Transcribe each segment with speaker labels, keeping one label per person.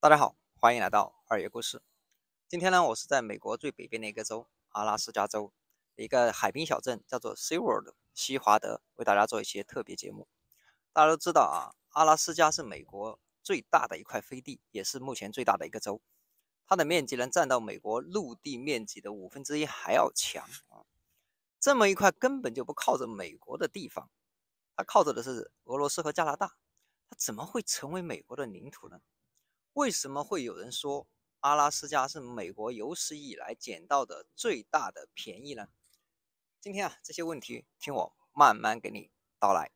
Speaker 1: 大家好，欢迎来到二爷故事。今天呢，我是在美国最北边的一个州阿拉斯加州，一个海滨小镇叫做 Seward 西华德，为大家做一些特别节目。大家都知道啊，阿拉斯加是美国最大的一块飞地，也是目前最大的一个州，它的面积能占到美国陆地面积的五分之一还要强啊！这么一块根本就不靠着美国的地方。它靠着的是俄罗斯和加拿大，它怎么会成为美国的领土呢？为什么会有人说阿拉斯加是美国有史以来捡到的最大的便宜呢？今天啊，这些问题听我慢慢给你道来。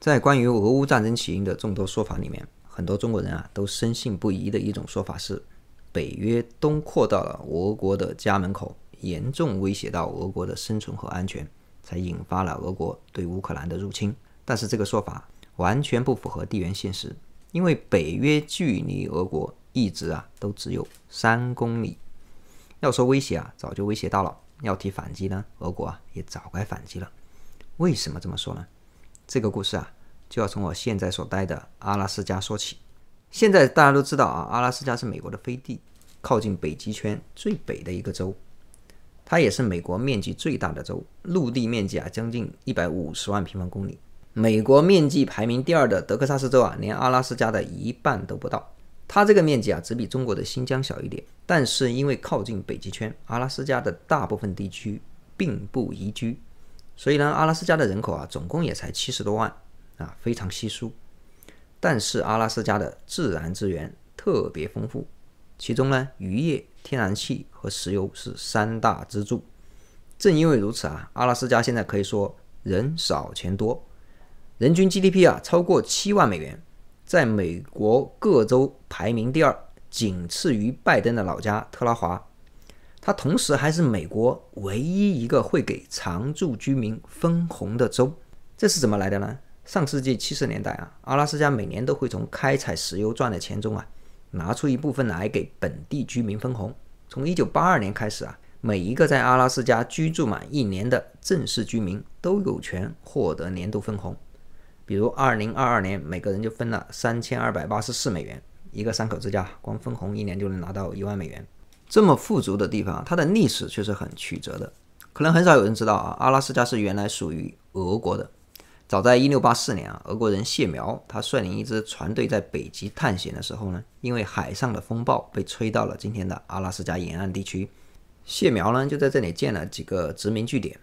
Speaker 1: 在关于俄乌战争起因的众多说法里面，很多中国人啊都深信不疑的一种说法是。北约东扩到了俄国的家门口，严重威胁到俄国的生存和安全，才引发了俄国对乌克兰的入侵。但是这个说法完全不符合地缘现实，因为北约距离俄国一直啊都只有三公里。要说威胁啊，早就威胁到了；要提反击呢，俄国啊也早该反击了。为什么这么说呢？这个故事啊，就要从我现在所待的阿拉斯加说起。现在大家都知道啊，阿拉斯加是美国的飞地。靠近北极圈最北的一个州，它也是美国面积最大的州，陆地面积啊将近一百五十万平方公里。美国面积排名第二的德克萨斯州啊，连阿拉斯加的一半都不到。它这个面积啊，只比中国的新疆小一点。但是因为靠近北极圈，阿拉斯加的大部分地区并不宜居，所以呢，阿拉斯加的人口啊，总共也才七十多万啊，非常稀疏。但是阿拉斯加的自然资源特别丰富。其中呢，渔业、天然气和石油是三大支柱。正因为如此啊，阿拉斯加现在可以说人少钱多，人均 GDP 啊超过七万美元，在美国各州排名第二，仅次于拜登的老家特拉华。它同时还是美国唯一一个会给常住居民分红的州。这是怎么来的呢？上世纪七十年代啊，阿拉斯加每年都会从开采石油赚的钱中啊。拿出一部分来给本地居民分红。从一九八二年开始啊，每一个在阿拉斯加居住满一年的正式居民都有权获得年度分红。比如二零二二年，每个人就分了三千二百八十四美元，一个三口之家光分红一年就能拿到一万美元。这么富足的地方，它的历史却是很曲折的。可能很少有人知道啊，阿拉斯加是原来属于俄国的。早在一六八四年啊，俄国人谢苗，他率领一支船队在北极探险的时候呢，因为海上的风暴被吹到了今天的阿拉斯加沿岸地区。谢苗呢就在这里建了几个殖民据点。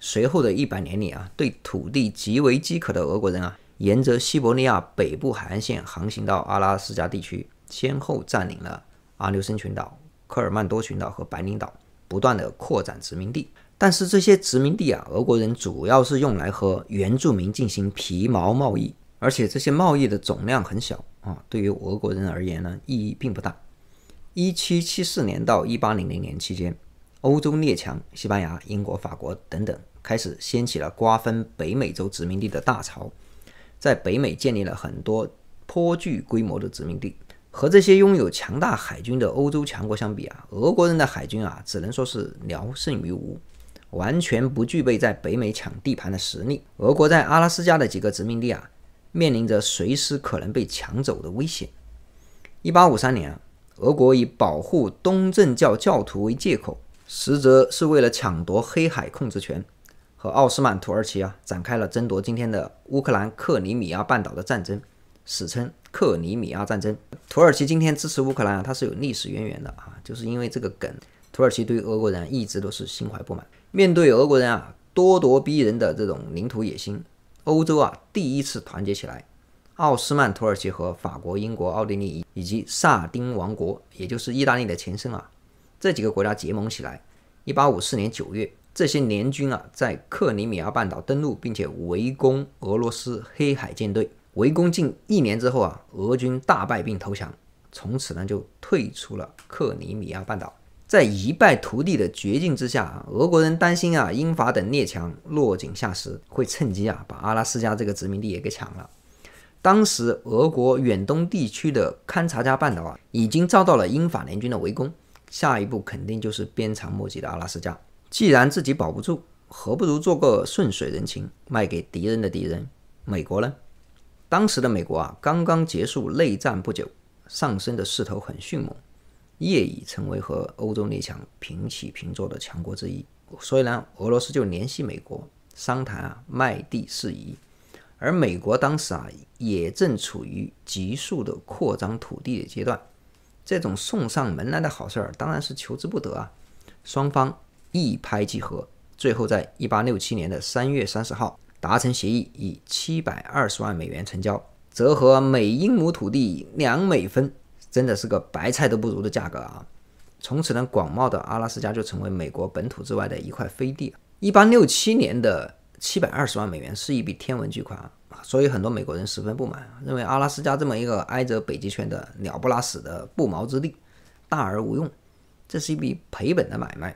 Speaker 1: 随后的一百年里啊，对土地极为饥渴的俄国人啊，沿着西伯利亚北部海岸线航行到阿拉斯加地区，先后占领了阿留申群岛、科尔曼多群岛和白令岛，不断地扩展殖民地。但是这些殖民地啊，俄国人主要是用来和原住民进行皮毛贸易，而且这些贸易的总量很小啊，对于俄国人而言呢，意义并不大。一七七四年到一八零零年期间，欧洲列强，西班牙、英国、法国等等，开始掀起了瓜分北美洲殖民地的大潮，在北美建立了很多颇具规模的殖民地。和这些拥有强大海军的欧洲强国相比啊，俄国人的海军啊，只能说是聊胜于无。完全不具备在北美抢地盘的实力。俄国在阿拉斯加的几个殖民地啊，面临着随时可能被抢走的危险。一八五三年啊，俄国以保护东正教教徒为借口，实则是为了抢夺黑海控制权，和奥斯曼土耳其啊展开了争夺今天的乌克兰克里米亚半岛的战争，史称克里米亚战争。土耳其今天支持乌克兰啊，它是有历史渊源的啊，就是因为这个梗，土耳其对俄国人一直都是心怀不满。面对俄国人啊咄咄逼人的这种领土野心，欧洲啊第一次团结起来，奥斯曼土耳其和法国、英国、奥地利以及萨丁王国，也就是意大利的前身啊，这几个国家结盟起来。1854年9月，这些联军啊在克里米亚半岛登陆，并且围攻俄罗斯黑海舰队。围攻近一年之后啊，俄军大败并投降，从此呢就退出了克里米亚半岛。在一败涂地的绝境之下，俄国人担心啊，英法等列强落井下石，会趁机啊把阿拉斯加这个殖民地也给抢了。当时俄国远东地区的勘察加半岛啊，已经遭到了英法联军的围攻，下一步肯定就是鞭长莫及的阿拉斯加。既然自己保不住，何不如做个顺水人情，卖给敌人的敌人？美国呢？当时的美国啊，刚刚结束内战不久，上升的势头很迅猛。业已成为和欧洲列强平起平坐的强国之一，所以呢，俄罗斯就联系美国商谈啊卖地事宜，而美国当时啊也正处于急速的扩张土地的阶段，这种送上门来的好事儿当然是求之不得啊，双方一拍即合，最后在一八六七年的三月三十号达成协议，以七百二十万美元成交，折合每英亩土地两美分。真的是个白菜都不如的价格啊！从此呢，广袤的阿拉斯加就成为美国本土之外的一块飞地。一八六七年的七百二十万美元是一笔天文巨款啊，所以很多美国人十分不满，认为阿拉斯加这么一个挨着北极圈的鸟不拉屎的不毛之地，大而无用，这是一笔赔本的买卖。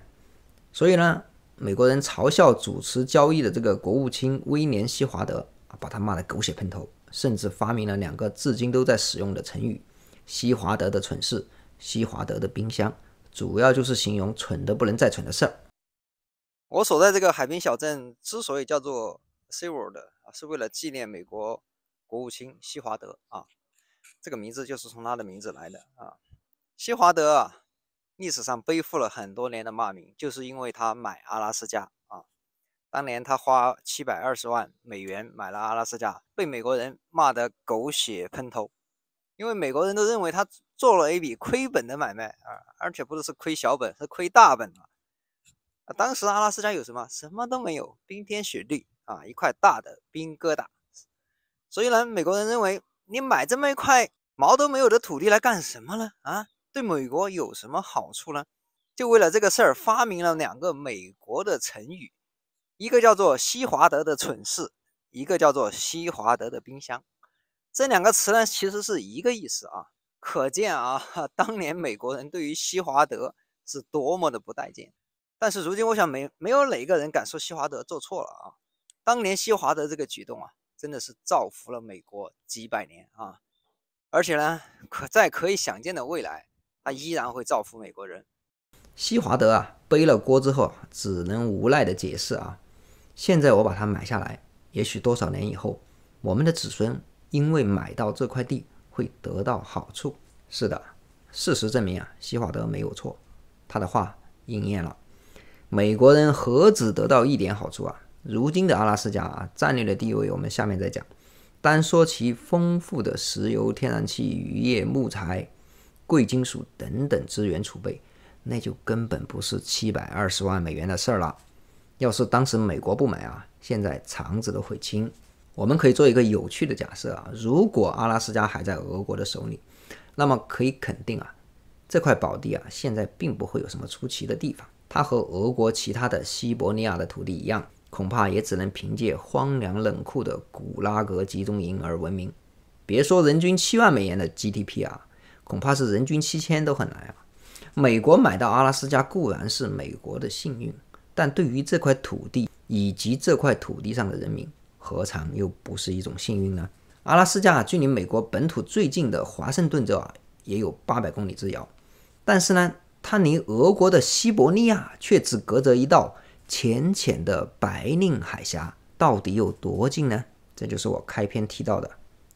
Speaker 1: 所以呢，美国人嘲笑主持交易的这个国务卿威廉·西华德，把他骂得狗血喷头，甚至发明了两个至今都在使用的成语。西华德的蠢事，西华德的冰箱，主要就是形容蠢的不能再蠢的事儿。我所在这个海滨小镇之所以叫做 Seward，是为了纪念美国国务卿西华德啊，这个名字就是从他的名字来的啊。西华德啊，历史上背负了很多年的骂名，就是因为他买阿拉斯加啊。当年他花七百二十万美元买了阿拉斯加，被美国人骂得狗血喷头。因为美国人都认为他做了一笔亏本的买卖啊，而且不是是亏小本，是亏大本啊，当时阿拉斯加有什么？什么都没有，冰天雪地啊，一块大的冰疙瘩。所以呢，美国人认为你买这么一块毛都没有的土地来干什么呢？啊，对美国有什么好处呢？就为了这个事儿，发明了两个美国的成语，一个叫做“西华德的蠢事”，一个叫做“西华德的冰箱”。这两个词呢，其实是一个意思啊。可见啊，当年美国人对于西华德是多么的不待见。但是如今，我想没没有哪个人敢说西华德做错了啊。当年西华德这个举动啊，真的是造福了美国几百年啊。而且呢，可在可以想见的未来，他依然会造福美国人。西华德啊，背了锅之后只能无奈的解释啊。现在我把它买下来，也许多少年以后，我们的子孙。因为买到这块地会得到好处。是的，事实证明啊，希华德没有错，他的话应验了。美国人何止得到一点好处啊？如今的阿拉斯加啊，战略的地位我们下面再讲。单说其丰富的石油、天然气、渔业、木材、贵金属等等资源储备，那就根本不是七百二十万美元的事儿了。要是当时美国不买啊，现在肠子都悔青。我们可以做一个有趣的假设啊，如果阿拉斯加还在俄国的手里，那么可以肯定啊，这块宝地啊，现在并不会有什么出奇的地方。它和俄国其他的西伯利亚的土地一样，恐怕也只能凭借荒凉冷酷的古拉格集中营而闻名。别说人均七万美元的 GDP 啊，恐怕是人均七千都很难啊。美国买到阿拉斯加固然是美国的幸运，但对于这块土地以及这块土地上的人民。何尝又不是一种幸运呢？阿拉斯加距离美国本土最近的华盛顿州啊，也有八百公里之遥，但是呢，它离俄国的西伯利亚却只隔着一道浅浅的白令海峡，到底有多近呢？这就是我开篇提到的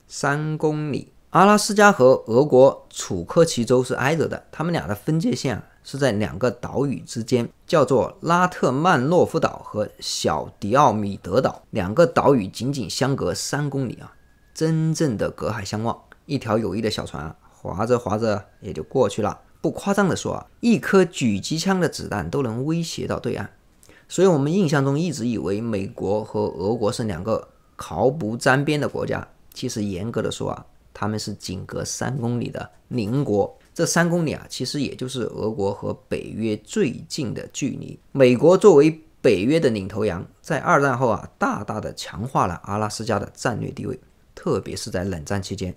Speaker 1: 三公里。阿拉斯加和俄国楚科奇州是挨着的，他们俩的分界线啊是在两个岛屿之间，叫做拉特曼诺夫岛和小迪奥米德岛，两个岛屿仅仅相隔三公里啊，真正的隔海相望，一条友谊的小船啊划着划着也就过去了。不夸张的说啊，一颗狙击枪的子弹都能威胁到对岸，所以我们印象中一直以为美国和俄国是两个毫不沾边的国家，其实严格的说啊。他们是仅隔三公里的邻国，这三公里啊，其实也就是俄国和北约最近的距离。美国作为北约的领头羊，在二战后啊，大大的强化了阿拉斯加的战略地位，特别是在冷战期间，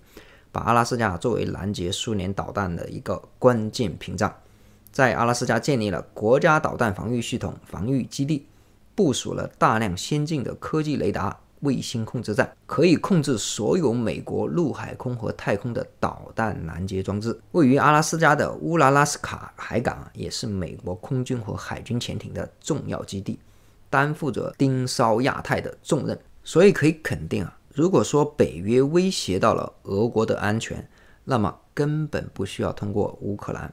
Speaker 1: 把阿拉斯加作为拦截苏联导弹的一个关键屏障，在阿拉斯加建立了国家导弹防御系统防御基地，部署了大量先进的科技雷达。卫星控制站可以控制所有美国陆海空和太空的导弹拦截装置，位于阿拉斯加的乌拉拉斯卡海港也是美国空军和海军潜艇的重要基地，担负着盯梢亚太的重任。所以可以肯定啊，如果说北约威胁到了俄国的安全，那么根本不需要通过乌克兰。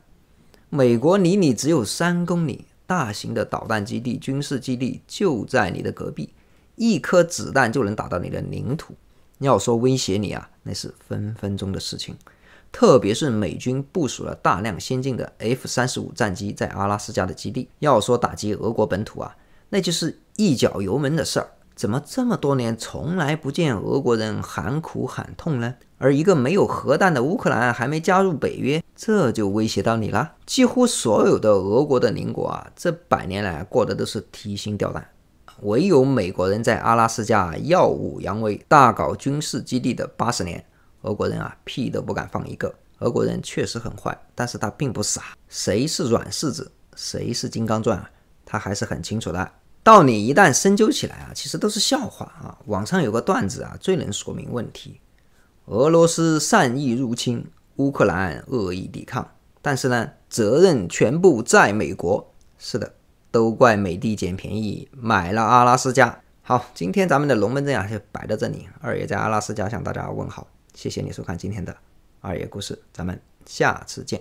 Speaker 1: 美国离你只有三公里，大型的导弹基地、军事基地就在你的隔壁。一颗子弹就能打到你的领土，要说威胁你啊，那是分分钟的事情。特别是美军部署了大量先进的 F 三十五战机在阿拉斯加的基地，要说打击俄国本土啊，那就是一脚油门的事儿。怎么这么多年从来不见俄国人喊苦喊痛呢？而一个没有核弹的乌克兰还没加入北约，这就威胁到你了。几乎所有的俄国的邻国啊，这百年来过得都是提心吊胆。唯有美国人在阿拉斯加耀武扬威、大搞军事基地的八十年，俄国人啊屁都不敢放一个。俄国人确实很坏，但是他并不傻。谁是软柿子，谁是金刚钻啊，他还是很清楚的。道理一旦深究起来啊，其实都是笑话啊。网上有个段子啊，最能说明问题：俄罗斯善意入侵，乌克兰恶意抵抗，但是呢，责任全部在美国。是的。都怪美帝捡便宜买了阿拉斯加。好，今天咱们的龙门阵啊就摆到这里。二爷在阿拉斯加向大家问好，谢谢你收看今天的二爷故事，咱们下次见。